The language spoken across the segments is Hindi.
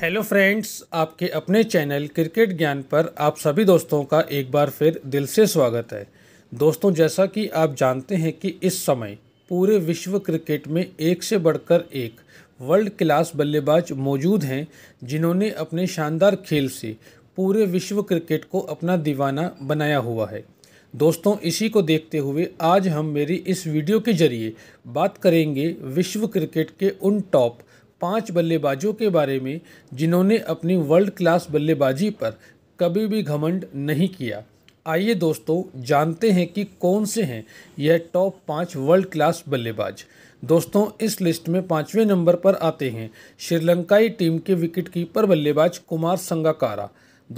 हेलो फ्रेंड्स आपके अपने चैनल क्रिकेट ज्ञान पर आप सभी दोस्तों का एक बार फिर दिल से स्वागत है दोस्तों जैसा कि आप जानते हैं कि इस समय पूरे विश्व क्रिकेट में एक से बढ़कर एक वर्ल्ड क्लास बल्लेबाज मौजूद हैं जिन्होंने अपने शानदार खेल से पूरे विश्व क्रिकेट को अपना दीवाना बनाया हुआ है दोस्तों इसी को देखते हुए आज हम मेरी इस वीडियो के जरिए बात करेंगे विश्व क्रिकेट के उन टॉप पांच बल्लेबाजों के बारे में जिन्होंने अपनी वर्ल्ड क्लास बल्लेबाजी पर कभी भी घमंड नहीं किया आइए दोस्तों जानते हैं कि कौन से हैं यह टॉप पाँच वर्ल्ड क्लास बल्लेबाज दोस्तों इस लिस्ट में पाँचवें नंबर पर आते हैं श्रीलंकाई टीम के विकेटकीपर बल्लेबाज कुमार संगाकारा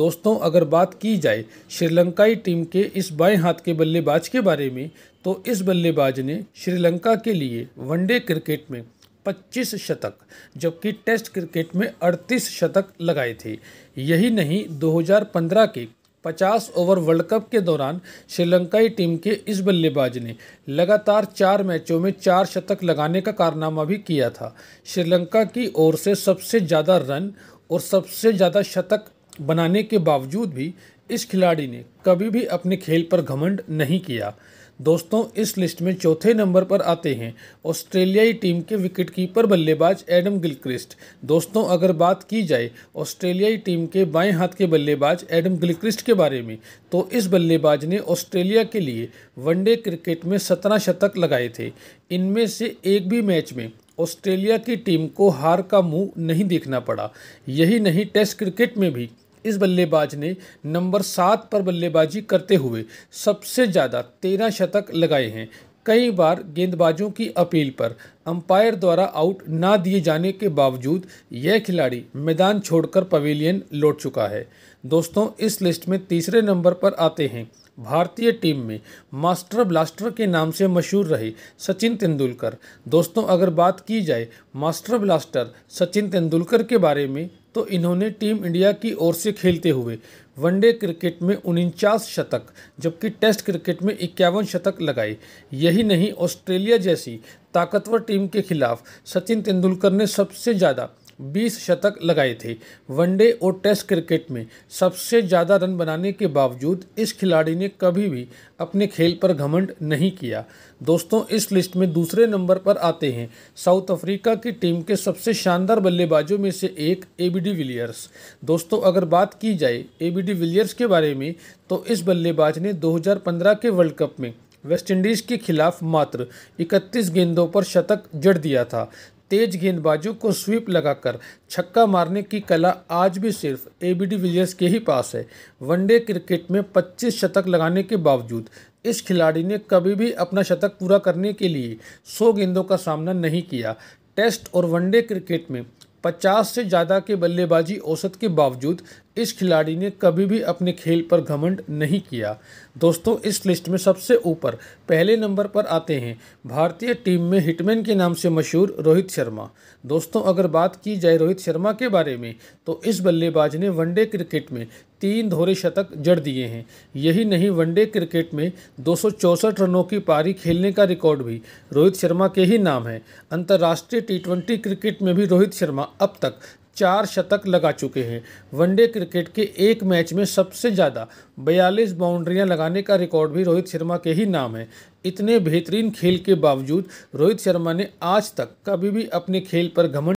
दोस्तों अगर बात की जाए श्रीलंकाई टीम के इस बाएं हाथ के बल्लेबाज के बारे में तो इस बल्लेबाज ने श्रीलंका के लिए वनडे क्रिकेट में 25 शतक जबकि टेस्ट क्रिकेट में 38 शतक लगाए थे यही नहीं 2015 के 50 ओवर वर्ल्ड कप के दौरान श्रीलंकाई टीम के इस बल्लेबाज ने लगातार चार मैचों में चार शतक लगाने का कारनामा भी किया था श्रीलंका की ओर से सबसे ज़्यादा रन और सबसे ज़्यादा शतक बनाने के बावजूद भी इस खिलाड़ी ने कभी भी अपने खेल पर घमंड नहीं किया दोस्तों इस लिस्ट में चौथे नंबर पर आते हैं ऑस्ट्रेलियाई टीम के विकेटकीपर बल्लेबाज एडम गिलक्रिस्ट दोस्तों अगर बात की जाए ऑस्ट्रेलियाई टीम के बाएं हाथ के बल्लेबाज एडम गिलक्रिस्ट के बारे में तो इस बल्लेबाज ने ऑस्ट्रेलिया के लिए वनडे क्रिकेट में सत्रह शतक लगाए थे इनमें से एक भी मैच में ऑस्ट्रेलिया की टीम को हार का मुंह नहीं देखना पड़ा यही नहीं टेस्ट क्रिकेट में भी इस बल्लेबाज ने नंबर सात पर बल्लेबाजी करते हुए सबसे ज़्यादा तेरह शतक लगाए हैं कई बार गेंदबाजों की अपील पर अंपायर द्वारा आउट ना दिए जाने के बावजूद यह खिलाड़ी मैदान छोड़कर पवेलियन लौट चुका है दोस्तों इस लिस्ट में तीसरे नंबर पर आते हैं भारतीय टीम में मास्टर ब्लास्टर के नाम से मशहूर रहे सचिन तेंदुलकर दोस्तों अगर बात की जाए मास्टर ब्लास्टर सचिन तेंदुलकर के बारे में तो इन्होंने टीम इंडिया की ओर से खेलते हुए वनडे क्रिकेट में उनचास शतक जबकि टेस्ट क्रिकेट में इक्यावन शतक लगाए यही नहीं ऑस्ट्रेलिया जैसी ताकतवर टीम के खिलाफ सचिन तेंदुलकर ने सबसे ज़्यादा बीस शतक लगाए थे वनडे और टेस्ट क्रिकेट में सबसे ज़्यादा रन बनाने के बावजूद इस खिलाड़ी ने कभी भी अपने खेल पर घमंड नहीं किया दोस्तों इस लिस्ट में दूसरे नंबर पर आते हैं साउथ अफ्रीका की टीम के सबसे शानदार बल्लेबाजों में से एक ए बी डी विलियर्स दोस्तों अगर बात की जाए ए बी डी विलियर्स के बारे में तो इस बल्लेबाज ने 2015 के वर्ल्ड कप में वेस्टइंडीज़ के खिलाफ मात्र 31 गेंदों पर शतक जड़ दिया था तेज गेंदबाजों को स्वीप लगाकर छक्का मारने की कला आज भी सिर्फ ए बी विलियर्स के ही पास है वनडे क्रिकेट में 25 शतक लगाने के बावजूद इस खिलाड़ी ने कभी भी अपना शतक पूरा करने के लिए 100 गेंदों का सामना नहीं किया टेस्ट और वनडे क्रिकेट में 50 से ज़्यादा के बल्लेबाजी औसत के बावजूद इस खिलाड़ी ने कभी भी अपने खेल पर घमंड नहीं किया दोस्तों इस लिस्ट में सबसे ऊपर पहले नंबर पर आते हैं भारतीय टीम में हिटमैन के नाम से मशहूर रोहित शर्मा दोस्तों अगर बात की जाए रोहित शर्मा के बारे में तो इस बल्लेबाज ने वनडे क्रिकेट में तीन धोरे शतक जड़ दिए हैं यही नहीं वनडे क्रिकेट में दो रनों की पारी खेलने का रिकॉर्ड भी रोहित शर्मा के ही नाम है अंतर्राष्ट्रीय टी क्रिकेट में भी रोहित शर्मा अब तक चार शतक लगा चुके हैं वनडे क्रिकेट के एक मैच में सबसे ज़्यादा बयालीस बाउंड्रियां लगाने का रिकॉर्ड भी रोहित शर्मा के ही नाम है इतने बेहतरीन खेल के बावजूद रोहित शर्मा ने आज तक कभी भी अपने खेल पर घमंड